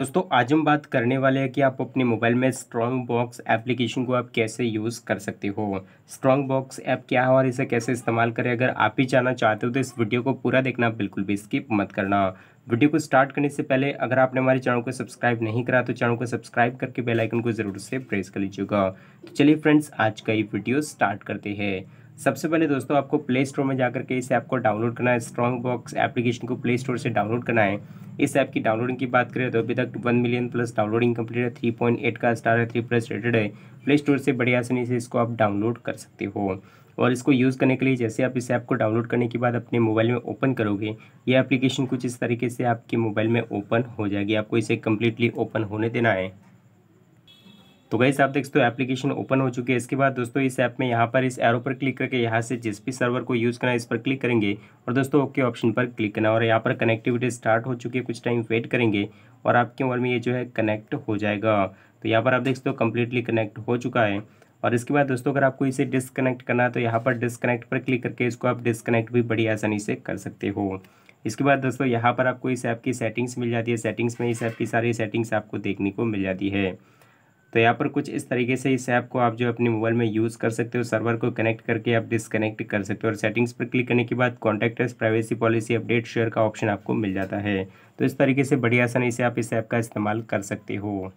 दोस्तों आज हम बात करने वाले हैं कि आप अपने मोबाइल में स्ट्रॉन्ग बॉक्स एप्लीकेशन को आप कैसे यूज़ कर सकते हो स्ट्रॉन्ग बॉक्स ऐप क्या है और इसे कैसे इस्तेमाल करें अगर आप ही जाना चाहते हो तो इस वीडियो को पूरा देखना बिल्कुल भी स्किप मत करना वीडियो को स्टार्ट करने से पहले अगर आपने हमारे चैनल को सब्सक्राइब नहीं करा तो चैनल को सब्सक्राइब करके बेलाइकन को ज़रूर से प्रेस कर लीजिएगा तो चलिए फ्रेंड्स आज का ये वीडियो स्टार्ट करते हैं सबसे पहले दोस्तों आपको प्ले स्टोर में जाकर के इस ऐप को डाउनलोड करना है स्ट्रॉन्ग बॉक्स एप्लीकेशन को प्ले स्टोर से डाउनलोड करना है इस ऐप की डाउनलोडिंग की बात करें तो अभी तक one million plus downloading complete है थ्री पॉइंट एट का स्टार है थ्री प्लस रेटेड है प्ले स्टोर से बड़ी आसानी से इसको आप डाउनलोड कर सकते हो और इसको यूज़ करने के लिए जैसे आप इस ऐप को डाउनलोड करने के बाद अपने मोबाइल में ओपन करोगे ये एप्लीकेशन कुछ इस तरीके से आपके मोबाइल में ओपन हो जाएगी आपको इसे कम्प्लीटली ओपन होने देना है तो गई आप देख सकते हो एप्लीकेशन ओपन हो चुकी है इसके बाद दोस्तों इस ऐप में यहाँ पर इस एरो पर क्लिक करके यहाँ से जिस भी सर्वर को यूज़ करना है इस पर क्लिक करेंगे और दोस्तों ओके ऑप्शन पर क्लिक करना और यहाँ पर कनेक्टिविटी स्टार्ट हो चुकी है कुछ टाइम वेट करेंगे और आपके मोबाइल में ये जो है कनेक्ट हो जाएगा तो यहाँ पर आप देख सकते हो कम्प्लीटली कनेक्ट हो चुका है और इसके बाद दोस्तों अगर आपको इसे डिसकनेक्ट करना है तो यहाँ पर डिसकनेक्ट पर क्लिक करके इसको आप डिसकनेक्ट भी बड़ी आसानी से कर सकते हो इसके बाद दोस्तों यहाँ पर आपको इस ऐप की सेटिंग्स मिल जाती है सेटिंग्स में इस ऐप की सारी सेटिंग्स आपको देखने को मिल जाती है तो यहाँ पर कुछ इस तरीके से इस ऐप को आप जो अपने मोबाइल में यूज़ कर सकते हो सर्वर को कनेक्ट करके आप डिसकनेक्ट कर सकते हो और सेटिंग्स पर क्लिक करने के बाद contacts privacy policy update share का ऑप्शन आपको मिल जाता है तो इस तरीके से बड़ी आसानी से आप इस ऐप का इस्तेमाल कर सकते हो